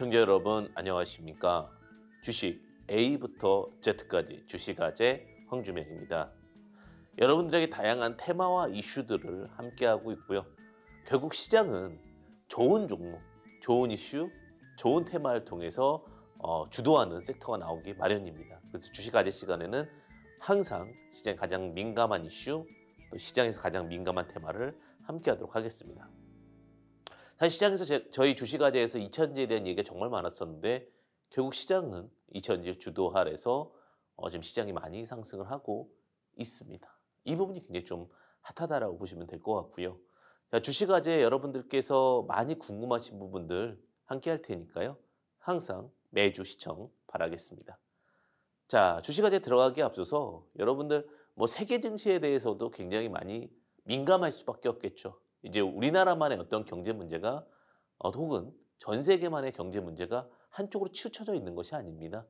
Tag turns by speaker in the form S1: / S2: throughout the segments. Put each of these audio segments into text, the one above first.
S1: 시청자 여러분 안녕하십니까? 주식 A부터 Z까지 주식아재 황주명입니다. 여러분들에게 다양한 테마와 이슈들을 함께하고 있고요. 결국 시장은 좋은 종목, 좋은 이슈, 좋은 테마를 통해서 어, 주도하는 섹터가 나오기 마련입니다. 그래서 주식아재 시간에는 항상 시장 가장 민감한 이슈, 또 시장에서 가장 민감한 테마를 함께하도록 하겠습니다. 사실 시장에서 제, 저희 주식에 대해서 이천지에 대한 얘기가 정말 많았었는데 결국 시장은 이천지 주도 하에서 어, 지금 시장이 많이 상승을 하고 있습니다. 이 부분이 굉장히 좀 핫하다라고 보시면 될 것 같고요. 자, 주식아재 여러분들께서 많이 궁금하신 부분들 함께 할 테니까요. 항상 매주 시청 바라겠습니다. 자, 주식아재 들어가기 앞서서 여러분들 뭐 세계 증시에 대해서도 굉장히 많이 민감할 수밖에 없겠죠. 이제 우리나라만의 어떤 경제 문제가 어, 혹은 전 세계만의 경제 문제가 한쪽으로 치우쳐져 있는 것이 아닙니다.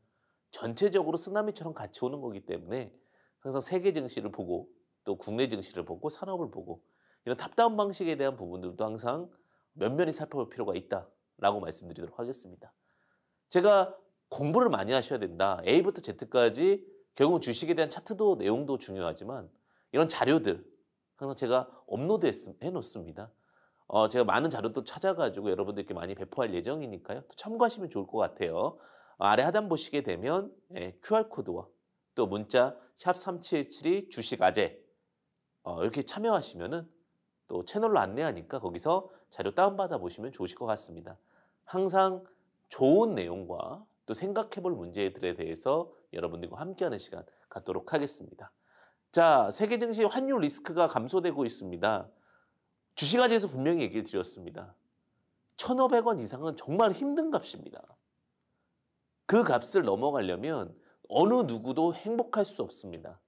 S1: 전체적으로 쓰나미처럼 같이 오는 거기 때문에 항상 세계 증시를 보고 또 국내 증시를 보고 산업을 보고 이런 탑다운 방식에 대한 부분들도 항상 면면히 살펴볼 필요가 있다라고 말씀드리도록 하겠습니다. 제가 공부를 많이 하셔야 된다. A부터 Z까지 결국 주식에 대한 차트도 내용도 중요하지만 이런 자료들 항상 제가 업로드 해놓습니다. 어, 제가 많은 자료도 찾아가지고 여러분들께 많이 배포할 예정이니까요. 또 참고하시면 좋을 것 같아요. 아래 하단 보시게 되면 예, QR코드와 또 문자 샵 3777이 주식아재 어, 이렇게 참여하시면은 또 채널로 안내하니까 거기서 자료 다운받아 보시면 좋으실 것 같습니다. 항상 좋은 내용과 또 생각해볼 문제들에 대해서 여러분들과 함께하는 시간 갖도록 하겠습니다. 자, 세계 증시 환율 리스크가 감소되고 있습니다. 주식가지에서 분명히 얘기를 드렸습니다. 1,500원 이상은 정말 힘든 값입니다. 그 값을 넘어가려면 어느 누구도 행복할 수 없습니다.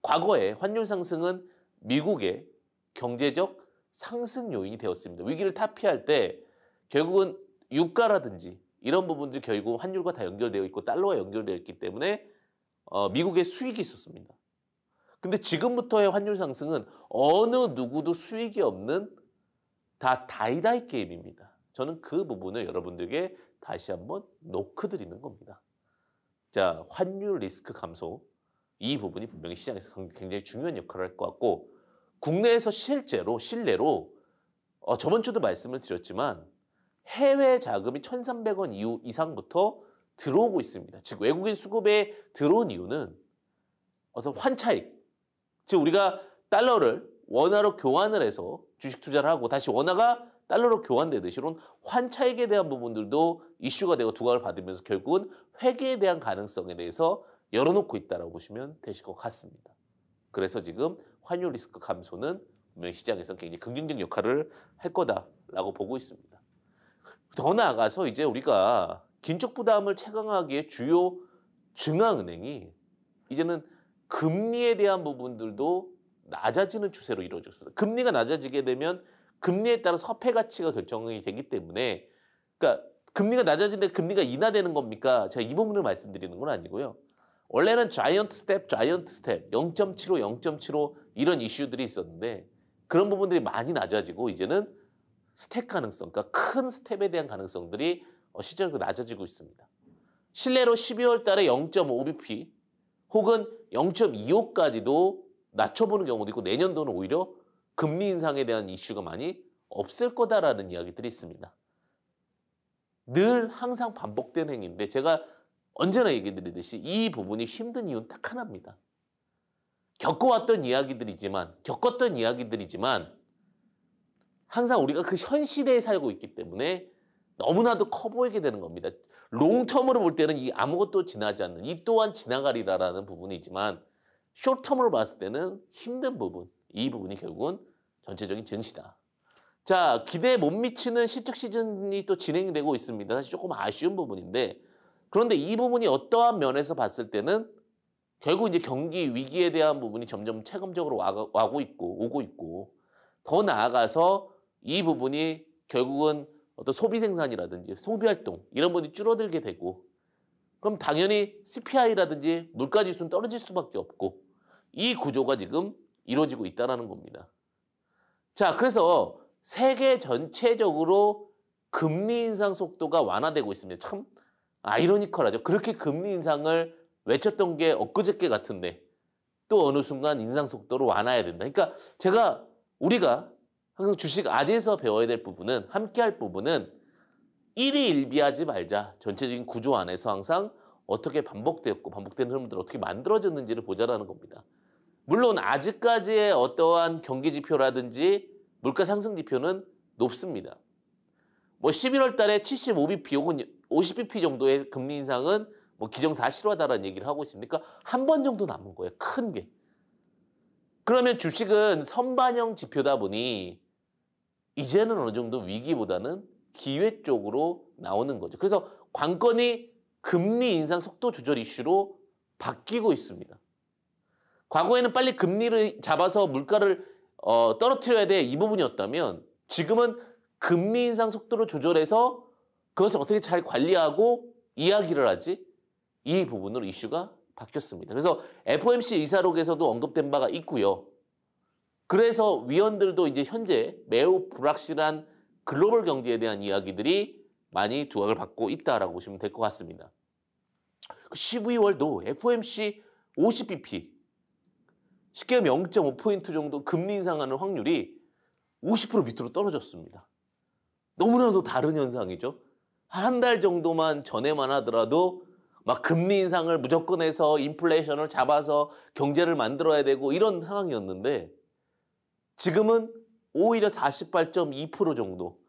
S1: 과거에 환율 상승은 미국의 경제적 상승 요인이 되었습니다. 위기를 타피할 때 결국은 유가라든지 이런 부분들 결국 환율과 다 연결되어 있고 달러와 연결되어 있기 때문에 어, 미국의 수익이 있었습니다. 근데 지금부터의 환율 상승은 어느 누구도 수익이 없는 다 다이다이 게임입니다. 저는 그 부분을 여러분들에게 다시 한번 노크 드리는 겁니다. 자, 환율 리스크 감소. 이 부분이 분명히 시장에서 굉장히 중요한 역할을 할 것 같고, 국내에서 실제로, 실내로, 어, 저번 주도 말씀을 드렸지만, 해외 자금이 1,300원 이후 이상부터 들어오고 있습니다. 즉, 외국인 수급에 들어온 이유는 어떤 환차익, 즉 우리가 달러를 원화로 교환을 해서 주식 투자를 하고 다시 원화가 달러로 교환되듯이 이런 환차익에 대한 부분들도 이슈가 되고 두각을 받으면서 결국은 회계에 대한 가능성에 대해서 열어놓고 있다라고 보시면 되실 것 같습니다. 그래서 지금 환율 리스크 감소는 분명 시장에서 굉장히 긍정적 역할을 할 거다라고 보고 있습니다. 더 나아가서 이제 우리가 긴축 부담을 체감하기에 주요 중앙은행이 이제는 금리에 대한 부분들도 낮아지는 추세로 이루어졌습니다 금리가 낮아지게 되면 금리에 따라서 폐 가치가 결정이 되기 때문에 그러니까 금리가 낮아지는데 금리가 인하되는 겁니까? 제가 이 부분을 말씀드리는 건 아니고요. 원래는 자이언트 스텝, 자이언트 스텝, 0.75, 0.75 이런 이슈들이 있었는데 그런 부분들이 많이 낮아지고 이제는 스텝 가능성, 그러니까 큰 스텝에 대한 가능성들이 어, 시장으로 낮아지고 있습니다. 실내로 12월 달에 0.5bp, 혹은 0.25까지도 낮춰보는 경우도 있고 내년도는 오히려 금리 인상에 대한 이슈가 많이 없을 거다라는 이야기들이 있습니다. 늘 항상 반복된 행위인데 제가 언제나 얘기 드리듯이 이 부분이 힘든 이유는 딱 하나입니다. 겪어왔던 이야기들이지만 겪었던 이야기들이지만 항상 우리가 그 현실에 살고 있기 때문에 너무나도 커 보이게 되는 겁니다. 롱텀으로 볼 때는 이 아무것도 지나지 않는 이 또한 지나가리라라는 부분이지만 숏텀으로 봤을 때는 힘든 부분 이 부분이 결국은 전체적인 증시다. 자 기대에 못 미치는 실적 시즌이 또 진행되고 있습니다. 사실 조금 아쉬운 부분인데 그런데 이 부분이 어떠한 면에서 봤을 때는 결국 이제 경기 위기에 대한 부분이 점점 체감적으로 와고 있고 오고 있고 더 나아가서 이 부분이 결국은 어떤 소비 생산이라든지 소비 활동 이런 것이 줄어들게 되고 그럼 당연히 CPI라든지 물가 지수는 떨어질 수밖에 없고 이 구조가 지금 이루어지고 있다라는 겁니다. 자, 그래서 세계 전체적으로 금리 인상 속도가 완화되고 있습니다. 참 아이러니컬하죠. 그렇게 금리 인상을 외쳤던 게 엊그저께 같은데 또 어느 순간 인상 속도로 완화해야 된다. 그러니까 제가 우리가 항상 주식 아재에서 배워야 될 부분은 함께 할 부분은 일희일비하지 말자. 전체적인 구조 안에서 항상 어떻게 반복되었고 반복된 흐름들 어떻게 만들어졌는지를 보자라는 겁니다. 물론 아직까지의 어떠한 경기 지표라든지 물가 상승 지표는 높습니다. 뭐 11월 달에 75bp 혹은 50bp 정도의 금리 인상은 뭐 기정사 실화다라는 얘기를 하고 있습니까? 그러니까 한 번 정도 남은 거예요. 큰 게. 그러면 주식은 선반영 지표다 보니 이제는 어느 정도 위기보다는 기회 쪽으로 나오는 거죠. 그래서 관건이 금리 인상 속도 조절 이슈로 바뀌고 있습니다. 과거에는 빨리 금리를 잡아서 물가를 어, 떨어뜨려야 돼 이 부분이었다면 지금은 금리 인상 속도를 조절해서 그것을 어떻게 잘 관리하고 이야기를 하지 이 부분으로 이슈가 바뀌었습니다. 그래서 FOMC 이사록에서도 언급된 바가 있고요. 그래서 위원들도 이제 현재 매우 불확실한 글로벌 경제에 대한 이야기들이 많이 두각을 받고 있다라고 보시면 될 것 같습니다. 12월도 FOMC 50bp 쉽게 하면 0.5포인트 정도 금리 인상하는 확률이 50% 밑으로 떨어졌습니다. 너무나도 다른 현상이죠. 한 달 정도만 전에만 하더라도 막 금리 인상을 무조건 해서 인플레이션을 잡아서 경제를 만들어야 되고 이런 상황이었는데 지금은 오히려 48.2% 정도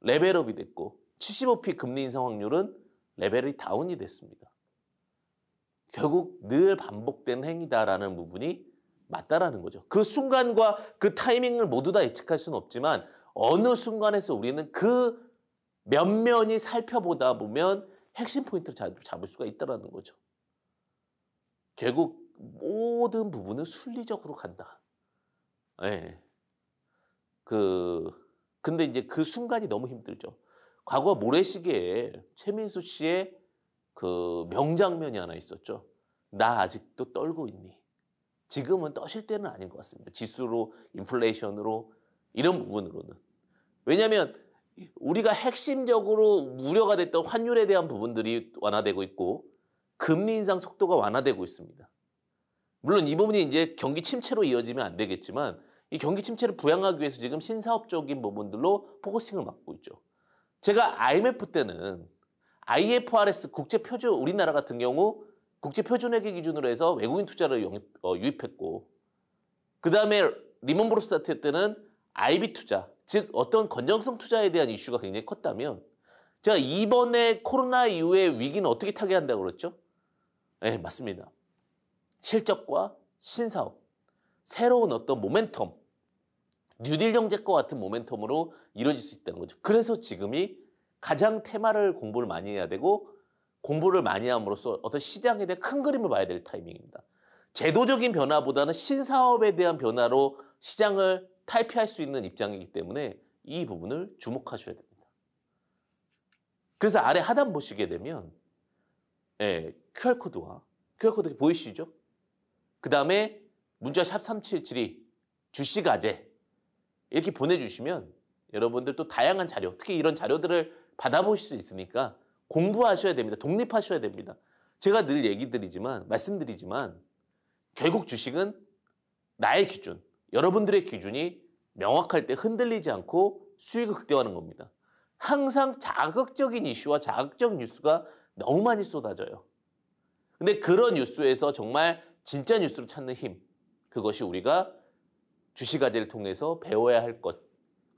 S1: 레벨업이 됐고 7 5 p 금리 인상 확률은 레벨이 다운이 됐습니다. 결국 늘 반복된 행위다라는 부분이 맞다라는 거죠. 그 순간과 그 타이밍을 모두 다 예측할 수는 없지만 어느 순간에서 우리는 그 면면이 살펴보다 보면 핵심 포인트를 잡을 수가 있다라는 거죠. 결국 모든 부분은 순리적으로 간다. 예. 네. 그 근데 이제 그 순간이 너무 힘들죠. 과거 모래시계에 최민수 씨의 그 명장면이 하나 있었죠. 나 아직도 떨고 있니? 지금은 떠실 때는 아닌 것 같습니다. 지수로, 인플레이션으로, 이런 부분으로는. 왜냐하면 우리가 핵심적으로 우려가 됐던 환율에 대한 부분들이 완화되고 있고, 금리 인상 속도가 완화되고 있습니다. 물론 이 부분이 이제 경기 침체로 이어지면 안 되겠지만, 이 경기 침체를 부양하기 위해서 지금 신사업적인 부분들로 포커싱을 맡고 있죠. 제가 IMF 때는 IFRS 국제 표준 우리나라 같은 경우 국제 표준회계 기준으로 해서 외국인 투자를 영입, 어, 유입했고 그 다음에 리먼 브로스 사태 때는 IB 투자 즉 어떤 건전성 투자에 대한 이슈가 굉장히 컸다면 제가 이번에 코로나 이후에 위기는 어떻게 타개한다고 그랬죠? 네, 맞습니다. 실적과 신사업 새로운 어떤 모멘텀, 뉴딜 경제과 같은 모멘텀으로 이루어질 수 있다는 거죠. 그래서 지금이 가장 테마를 공부를 많이 해야 되고 공부를 많이 함으로써 어떤 시장에 대한 큰 그림을 봐야 될 타이밍입니다. 제도적인 변화보다는 신사업에 대한 변화로 시장을 탈피할 수 있는 입장이기 때문에 이 부분을 주목하셔야 됩니다. 그래서 아래 하단 보시게 되면 예, QR코드와 QR코드 보이시죠? 그 다음에 문자 샵 3772, 주식아재 이렇게 보내주시면 여러분들 또 다양한 자료, 특히 이런 자료들을 받아보실 수 있으니까 공부하셔야 됩니다. 독립하셔야 됩니다. 제가 늘 얘기 드리지만, 말씀드리지만, 결국 주식은 나의 기준, 여러분들의 기준이 명확할 때 흔들리지 않고 수익을 극대화하는 겁니다. 항상 자극적인 이슈와 자극적인 뉴스가 너무 많이 쏟아져요. 근데 그런 뉴스에서 정말 진짜 뉴스를 찾는 힘, 그것이 우리가 주식가제를 통해서 배워야 할 것,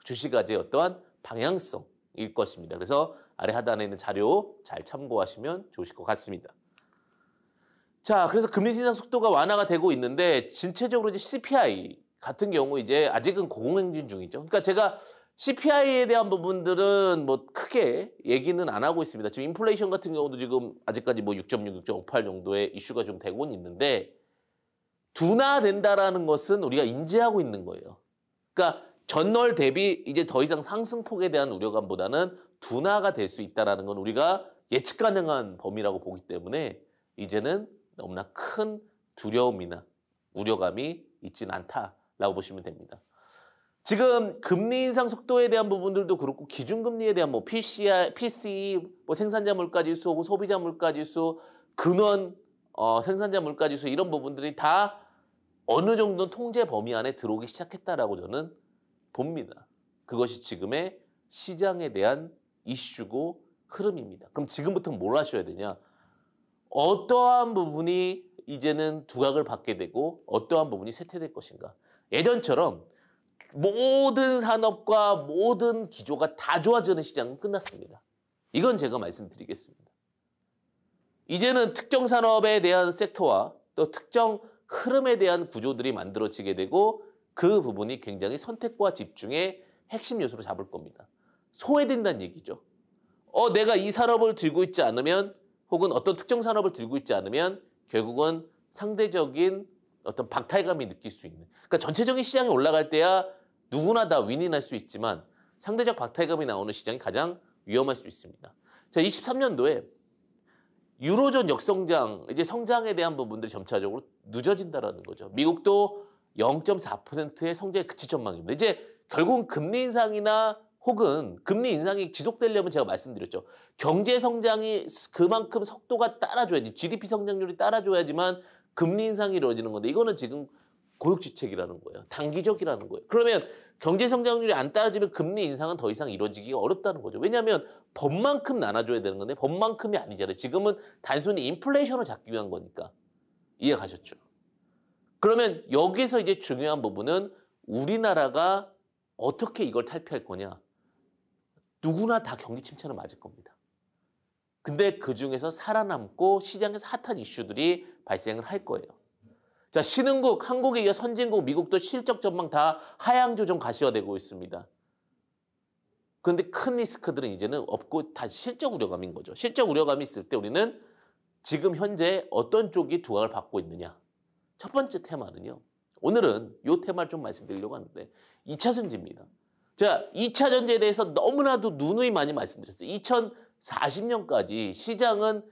S1: 주식가제의 어떠한 방향성일 것입니다. 그래서 아래 하단에 있는 자료 잘 참고하시면 좋으실 것 같습니다. 자, 그래서 금리 인상 속도가 완화가 되고 있는데 전체적으로 이제 CPI 같은 경우 이제 아직은 고공행진 중이죠. 그러니까 제가 CPI에 대한 부분들은 뭐 크게 얘기는 안 하고 있습니다. 지금 인플레이션 같은 경우도 지금 아직까지 뭐 6.6, 6.58 정도의 이슈가 좀 되고는 있는데 둔화된다라는 것은 우리가 인지하고 있는 거예요. 그러니까 전월 대비 이제 더 이상 상승폭에 대한 우려감보다는 둔화가 될 수있다는건 우리가 예측 가능한 범위라고 보기 때문에 이제는 너무나 큰 두려움이나 우려감이 있진 않다라고 보시면 됩니다. 지금 금리 인상 속도에 대한 부분들도 그렇고 기준금리에 대한 뭐 PCI, p c e, 뭐 생산자 물가지수 혹은 소비자 물가지수, 근원 어, 생산자 물가지수 이런 부분들이 다 어느 정도 통제 범위 안에 들어오기 시작했다라고 저는 봅니다. 그것이 지금의 시장에 대한 이슈고 흐름입니다. 그럼 지금부터 뭘 하셔야 되냐? 어떠한 부분이 이제는 두각을 받게 되고 어떠한 부분이 쇠퇴될 것인가? 예전처럼 모든 산업과 모든 기조가 다 좋아지는 시장은 끝났습니다. 이건 제가 말씀드리겠습니다. 이제는 특정 산업에 대한 섹터와 또 특정 흐름에 대한 구조들이 만들어지게 되고 그 부분이 굉장히 선택과 집중의 핵심 요소로 잡을 겁니다. 소외된다는 얘기죠. 어, 내가 이 산업을 들고 있지 않으면 혹은 어떤 특정 산업을 들고 있지 않으면 결국은 상대적인 어떤 박탈감이 느낄 수 있는. 그러니까 전체적인 시장이 올라갈 때야 누구나 다 윈이 날 수 있지만 상대적 박탈감이 나오는 시장이 가장 위험할 수 있습니다. 자, 23년도에 유로존 역성장, 이제 성장에 대한 부분들이 점차적으로 늦어진다라는 거죠. 미국도 0.4%의 성장의그치 전망입니다. 이제 결국은 금리 인상이나 혹은 금리 인상이 지속되려면 제가 말씀드렸죠. 경제 성장이 그만큼 속도가 따라줘야지 GDP 성장률이 따라줘야지만 금리 인상이 이루어지는 건데 이거는 지금 고육지책이라는 거예요. 단기적이라는 거예요. 그러면 경제 성장률이 안 따라지면 금리 인상은 더 이상 이루어지기가 어렵다는 거죠. 왜냐하면 법만큼 나눠줘야 되는 건데 법만큼이 아니잖아요. 지금은 단순히 인플레이션을 잡기 위한 거니까 이해 가셨죠? 그러면 여기서 이제 중요한 부분은 우리나라가 어떻게 이걸 탈피할 거냐? 누구나 다 경기 침체는 맞을 겁니다. 근데 그 중에서 살아남고 시장에서 핫한 이슈들이 발생을 할 거예요. 자, 신흥국, 한국에 이어 선진국, 미국도 실적 전망 다 하향 조정 가시화되고 있습니다. 그런데 큰 리스크들은 이제는 없고 다 실적 우려감인 거죠. 실적 우려감이 있을 때 우리는 지금 현재 어떤 쪽이 두각을 받고 있느냐. 첫 번째 테마는요. 오늘은 요 테마를 좀 말씀드리려고 하는데 2차 전지입니다. 자, 2차 전지에 대해서 너무나도 누누이 많이 말씀드렸어요. 2040년까지 시장은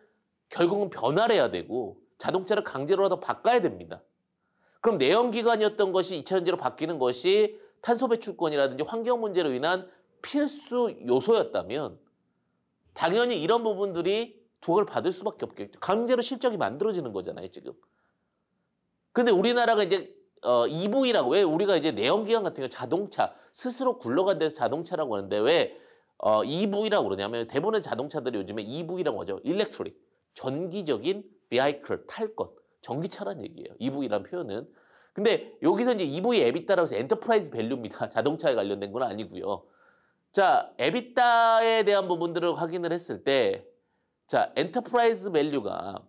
S1: 결국은 변화를 해야 되고 자동차를 강제로라도 바꿔야 됩니다. 그럼 내연기관이었던 것이 이차전지로 바뀌는 것이 탄소 배출권이라든지 환경 문제로 인한 필수 요소였다면 당연히 이런 부분들이 두각을 받을 수밖에 없겠죠. 강제로 실적이 만들어지는 거잖아요, 지금. 근데 우리나라가 이제 어, EV라고 왜 우리가 이제 내연기관 같은 경우 자동차 스스로 굴러간 데서 자동차라고 하는데 왜 어, EV라고 그러냐면 대부분의 자동차들이 요즘에 EV라고 하죠. 일렉트릭 전기적인 비하이클 탈 것. 전기차란 얘기예요. EV라는 표현은. 근데 여기서 이제 EV 에비따라고 해서 엔터프라이즈 밸류입니다. 자동차에 관련된 건 아니고요. 자, 에비따에 대한 부분들을 확인을 했을 때 자, 엔터프라이즈 밸류가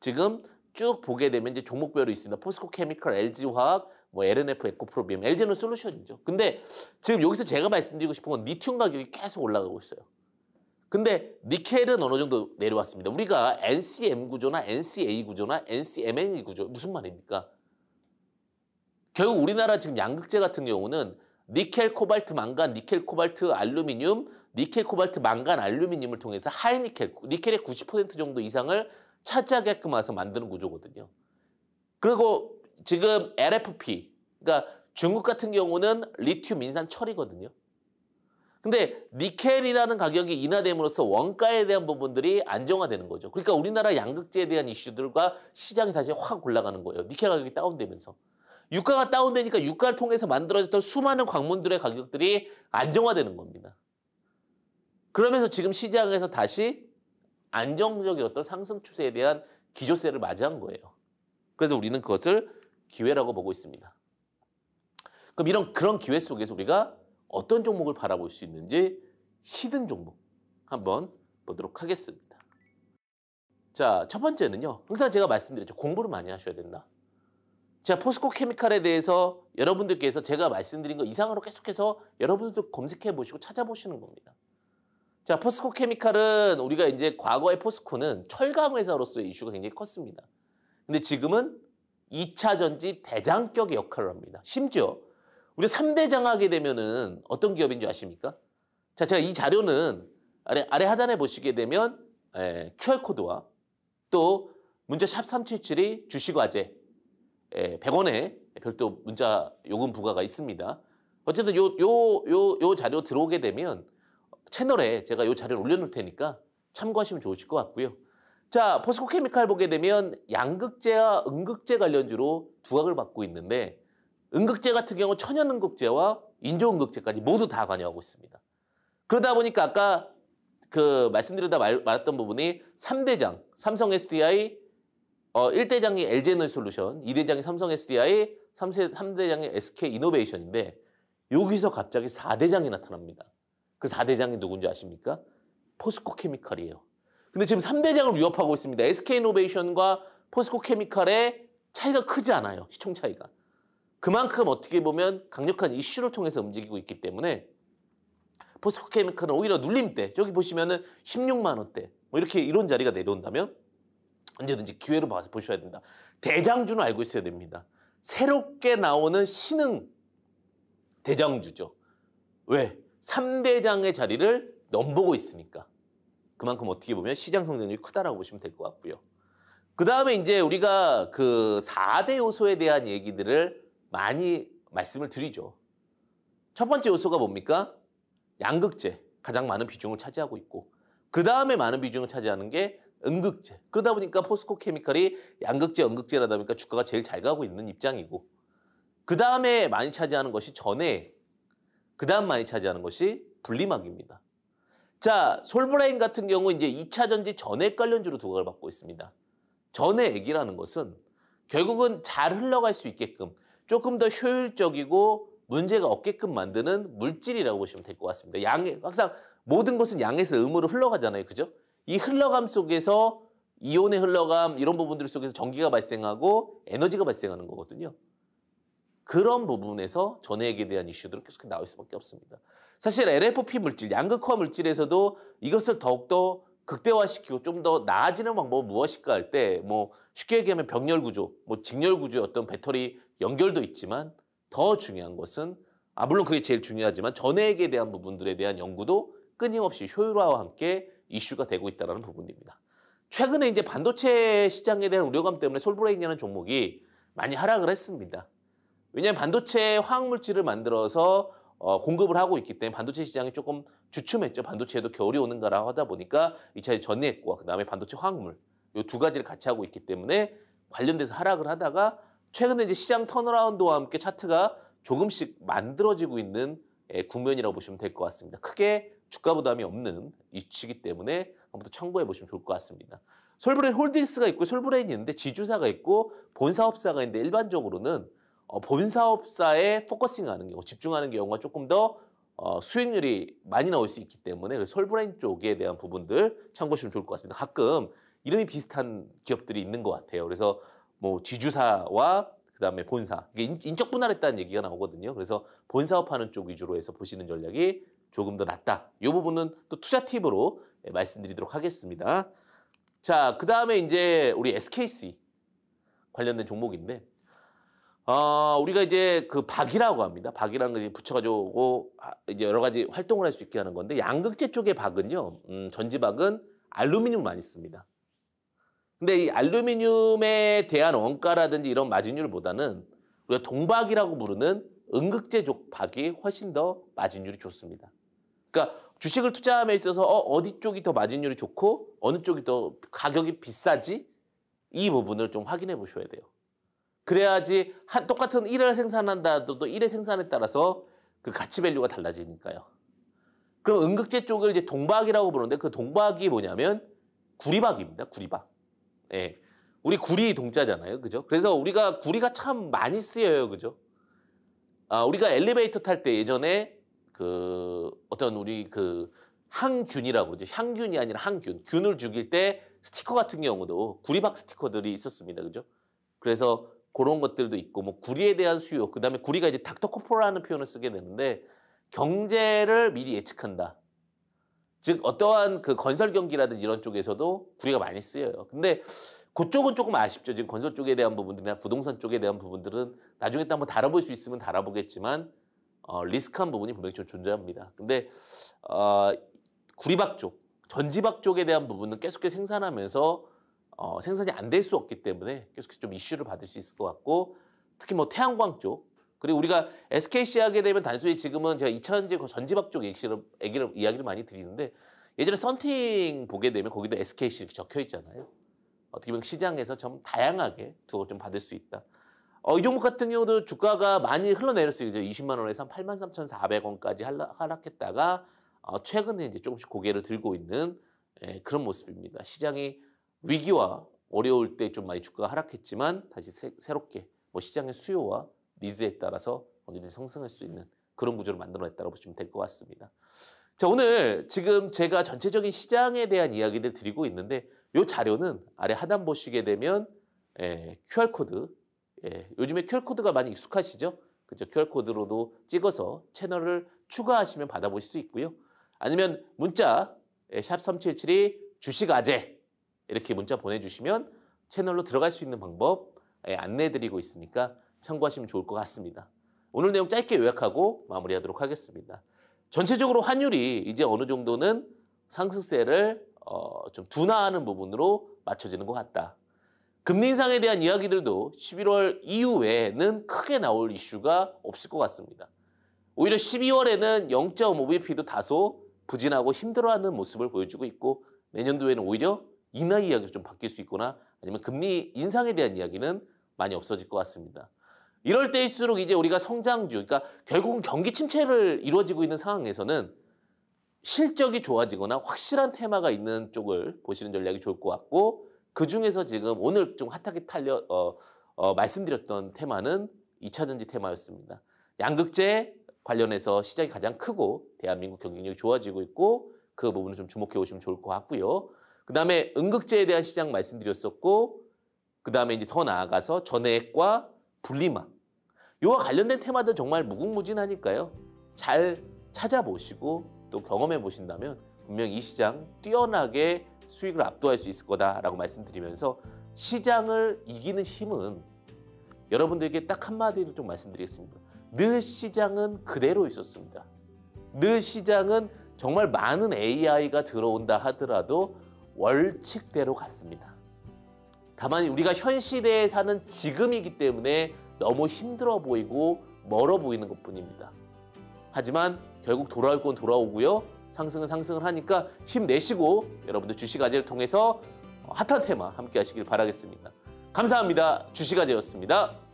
S1: 지금 쭉 보게 되면 이제 종목별로 있습니다. 포스코 케미컬, LG 화학, 뭐 LNF 에코프로비엠, LG는 솔루션이죠. 근데 지금 여기서 제가 말씀드리고 싶은 건 리튬 가격이 계속 올라가고 있어요. 근데 니켈은 어느 정도 내려왔습니다. 우리가 NCM 구조나 NCA 구조나 NCMN 구조 무슨 말입니까? 결국 우리나라 지금 양극재 같은 경우는 니켈 코발트 망간, 니켈 코발트 알루미늄, 니켈 코발트 망간 알루미늄을 통해서 하이 니켈, 니켈의 90% 정도 이상을 차지하게끔 와서 만드는 구조거든요. 그리고 지금 LFP, 그러니까 중국 같은 경우는 리튬 인산 철이거든요. 근데 니켈이라는 가격이 인하됨으로써 원가에 대한 부분들이 안정화되는 거죠. 그러니까 우리나라 양극재에 대한 이슈들과 시장이 다시 확 올라가는 거예요. 니켈 가격이 다운되면서. 유가가 다운되니까 유가를 통해서 만들어졌던 수많은 광문들의 가격들이 안정화되는 겁니다. 그러면서 지금 시장에서 다시 안정적인 어떤 상승 추세에 대한 기조세를 맞이한 거예요. 그래서 우리는 그것을 기회라고 보고 있습니다. 그럼 이런 그런 기회 속에서 우리가 어떤 종목을 바라볼 수 있는지 히든 종목 한번 보도록 하겠습니다. 자, 첫 번째는요. 항상 제가 말씀드렸죠. 공부를 많이 하셔야 된다. 제가 포스코 케미칼에 대해서 여러분들께서 제가 말씀드린 것 이상으로 계속해서 여러분들도 검색해 보시고 찾아보시는 겁니다. 자, 포스코 케미칼은 우리가 이제 과거의 포스코는 철강 회사로서의 이슈가 굉장히 컸습니다. 근데 지금은 2차 전지 대장격 역할을 합니다. 심지어 우리 3대장 하게 되면은 어떤 기업인지 아십니까? 자, 제가 이 자료는 아래, 아래 하단에 보시게 되면 에, 예, QR코드와 또 문자 샵 377이 주식과제 100원에 예, 별도 문자 요금 부과가 있습니다. 어쨌든 요, 요, 요, 요 자료 들어오게 되면 채널에 제가 요 자료를 올려놓을 테니까 참고하시면 좋으실 것 같고요. 자, 포스코 케미칼 보게 되면 양극재와 음극재 관련주로 두각을 받고 있는데 응급제 같은 경우 천연응급제와 인조응급제까지 모두 다 관여하고 있습니다. 그러다 보니까 아까 그 말씀드리다 말, 말았던 부분이 3대장, 삼성 SDI, 어, 1대장이 LG에너 솔루션, 2대장이 삼성 SDI, 3세, 3대장이 SK 이노베이션인데 여기서 갑자기 4대장이 나타납니다. 그 4대장이 누군지 아십니까? 포스코 케미칼이에요. 근데 지금 3대장을 위협하고 있습니다. SK 이노베이션과 포스코 케미칼의 차이가 크지 않아요. 시총 차이가. 그만큼 어떻게 보면 강력한 이슈를 통해서 움직이고 있기 때문에 포스코 케미칼은 오히려 눌림대 저기 보시면은 16만 원대 뭐 이렇게 이런 자리가 내려온다면 언제든지 기회로 봐서 보셔야 된다. 대장주는 알고 있어야 됩니다. 새롭게 나오는 신흥 대장주죠. 왜? 3대장의 자리를 넘보고 있으니까. 그만큼 어떻게 보면 시장 성장률이 크다라고 보시면 될 것 같고요. 그 다음에 이제 우리가 그 4대 요소에 대한 얘기들을 많이 말씀을 드리죠. 첫 번째 요소가 뭡니까? 양극재 가장 많은 비중을 차지하고 있고 그 다음에 많은 비중을 차지하는 게응극재 그러다 보니까 포스코 케미칼이 양극재, 응극재라다 보니까 주가가 제일 잘 가고 있는 입장이고 그 다음에 많이 차지하는 것이 전액그 다음 많이 차지하는 것이 분리막입니다. 자, 솔브라인 같은 경우 이제 2차 전지 전액 관련주로 두각을 받고 있습니다. 전액이라는 것은 결국은 잘 흘러갈 수 있게끔 조금 더 효율적이고 문제가 없게끔 만드는 물질이라고 보시면 될 것 같습니다. 양의 항상 모든 것은 양에서 음으로 흘러가잖아요. 그죠? 이 흘러감 속에서 이온의 흘러감 이런 부분들 속에서 전기가 발생하고 에너지가 발생하는 거거든요. 그런 부분에서 전해액에 대한 이슈들은 계속 나올 수밖에 없습니다. 사실 LFP 물질, 양극화 물질에서도 이것을 더욱더 극대화시키고 좀 더 나아지는 방법은 무엇일까 할 때 뭐 쉽게 얘기하면 병렬 구조, 뭐 직렬 구조의 어떤 배터리 연결도 있지만 더 중요한 것은 아 물론 그게 제일 중요하지만 전액에 대한 부분들에 대한 연구도 끊임없이 효율화와 함께 이슈가 되고 있다는 부분입니다. 최근에 이제 반도체 시장에 대한 우려감 때문에 솔브레인이라는 종목이 많이 하락을 했습니다. 왜냐하면 반도체 화학물질을 만들어서 어, 공급을 하고 있기 때문에 반도체 시장이 조금 주춤했죠. 반도체에도 겨울이 오는가라고 하다 보니까 2차 전해액과 그다음에 반도체 화학물 이 두 가지를 같이 하고 있기 때문에 관련돼서 하락을 하다가 최근에 이제 시장 턴어라운드와 함께 차트가 조금씩 만들어지고 있는 예, 국면이라고 보시면 될 것 같습니다. 크게 주가 부담이 없는 이치기 이 때문에 한번 더 참고해 보시면 좋을 것 같습니다. 솔브레인 홀딩스가 있고 솔브레인이 있는데 지주사가 있고 본 사업사가 있는데 일반적으로는 어, 본 사업사에 포커싱하는 경우, 집중하는 경우가 조금 더 어, 수익률이 많이 나올 수 있기 때문에 솔브레인 쪽에 대한 부분들 참고하시면 좋을 것 같습니다. 가끔 이름이 비슷한 기업들이 있는 것 같아요. 그래서 뭐 지주사와 그다음에 본사 이게 인적 분할했다는 얘기가 나오거든요. 그래서 본사업하는 쪽 위주로 해서 보시는 전략이 조금 더 낫다. 이 부분은 또 투자 팁으로 예, 말씀드리도록 하겠습니다. 자, 그 다음에 이제 우리 SKC 관련된 종목인데, 어, 우리가 이제 그 박이라고 합니다. 박이라는 걸 붙여가지고 아, 이제 여러 가지 활동을 할 수 있게 하는 건데, 양극재 쪽의 박은요, 음, 전지박은 알루미늄을 많이 씁니다. 근데 이 알루미늄에 대한 원가라든지 이런 마진율보다는 우리가 동박이라고 부르는 응극제족 박이 훨씬 더 마진율이 좋습니다. 그러니까 주식을 투자함에 있어서 어, 어디 쪽이 더 마진율이 좋고 어느 쪽이 더 가격이 비싸지? 이 부분을 좀 확인해 보셔야 돼요. 그래야지 한, 똑같은 1회 생산한다 도또 1회 생산에 따라서 그 가치 밸류가 달라지니까요. 그럼 응극제 쪽을 이제 동박이라고 부르는데 그 동박이 뭐냐면 구리박입니다. 구리박. 예. 우리 구리 동자잖아요. 그죠? 그래서 우리가 구리가 참 많이 쓰여요. 그죠? 아, 우리가 엘리베이터 탈 때 예전에 그 어떤 우리 그 항균이라고 그러죠. 향균이 아니라 항균. 균을 죽일 때 스티커 같은 경우도 구리박 스티커들이 있었습니다. 그죠? 그래서 그런 것들도 있고 뭐 구리에 대한 수요 그다음에 구리가 이제 닥터 코포라는 표현을 쓰게 되는데 경제를 미리 예측한다. 즉 어떠한 그 건설 경기라든지 이런 쪽에서도 구리가 많이 쓰여요. 근데 그쪽은 조금 아쉽죠. 지금 건설 쪽에 대한 부분들이나 부동산 쪽에 대한 부분들은 나중에 또 한번 다뤄볼 수 있으면 다뤄보겠지만 어, 리스크한 부분이 분명히 좀 존재합니다. 근데 어, 구리박 쪽, 전지박 쪽에 대한 부분은 계속해서 생산하면서 어, 생산이 안 될 수 없기 때문에 계속해서 좀 이슈를 받을 수 있을 것 같고 특히 뭐 태양광 쪽 그리고 우리가 SKC 하게 되면 단순히 지금은 제가 2 0 0 0 전지박 쪽 얘기를, 얘기를, 이야기를 많이 드리는데 예전에 썬팅 보게 되면 거기도 SKC 이렇게 적혀 있잖아요. 어떻게 보면 시장에서 좀 다양하게 두고 좀 받을 수 있다. 어, 이 종목 같은 경우도 주가가 많이 흘러내렸어요. 이제 20만 원에서 한 83,400원까지 하락했다가 어, 최근에 이제 조금씩 고개를 들고 있는 예, 그런 모습입니다. 시장이 위기와 어려울 때 좀 많이 주가가 하락했지만 다시 새, 새롭게 뭐 시장의 수요와 니즈에 따라서 언제든지 상승할 수 있는 그런 구조를 만들어냈다고 보시면 될 것 같습니다. 자, 오늘 지금 제가 전체적인 시장에 대한 이야기를 드리고 있는데 이 자료는 아래 하단 보시게 되면 예, QR코드 예, 요즘에 QR코드가 많이 익숙하시죠? 그죠? QR코드로도 찍어서 채널을 추가하시면 받아보실 수 있고요. 아니면 문자 예, 샵3772 주식아재 이렇게 문자 보내주시면 채널로 들어갈 수 있는 방법 예, 안내해드리고 있으니까 참고하시면 좋을 것 같습니다. 오늘 내용 짧게 요약하고 마무리하도록 하겠습니다. 전체적으로 환율이 이제 어느 정도는 상승세를 어, 좀 둔화하는 부분으로 맞춰지는 것 같다. 금리 인상에 대한 이야기들도 11월 이후에는 크게 나올 이슈가 없을 것 같습니다. 오히려 12월에는 0.5bp도 다소 부진하고 힘들어하는 모습을 보여주고 있고 내년도에는 오히려 인하 이야기가 좀 바뀔 수 있거나 아니면 금리 인상에 대한 이야기는 많이 없어질 것 같습니다. 이럴 때일수록 이제 우리가 성장주, 그러니까 결국은 경기 침체를 이루어지고 있는 상황에서는 실적이 좋아지거나 확실한 테마가 있는 쪽을 보시는 전략이 좋을 것 같고 그 중에서 지금 오늘 좀 핫하게 탈려 어, 어, 말씀드렸던 테마는 2차전지 테마였습니다. 양극재 관련해서 시장이 가장 크고 대한민국 경쟁력이 좋아지고 있고 그 부분을 좀 주목해 오시면 좋을 것 같고요. 그 다음에 응극재에 대한 시장 말씀드렸었고 그 다음에 이제 더 나아가서 전액과 분리막 이와 관련된 테마들 정말 무궁무진하니까요. 잘 찾아보시고 또 경험해 보신다면 분명 이 시장 뛰어나게 수익을 압도할 수 있을 거다라고 말씀드리면서 시장을 이기는 힘은 여러분들에게 딱 한마디를 좀 말씀드리겠습니다. 늘 시장은 그대로 있었습니다. 늘 시장은 정말 많은 AI가 들어온다 하더라도 월칙대로 갔습니다. 다만 우리가 현실에 사는 지금이기 때문에 너무 힘들어 보이고 멀어 보이는 것 뿐입니다. 하지만 결국 돌아올 건 돌아오고요. 상승은 상승을 하니까 힘내시고 여러분들 주식아재를 통해서 어, 핫한 테마 함께 하시길 바라겠습니다. 감사합니다. 주식아재였습니다.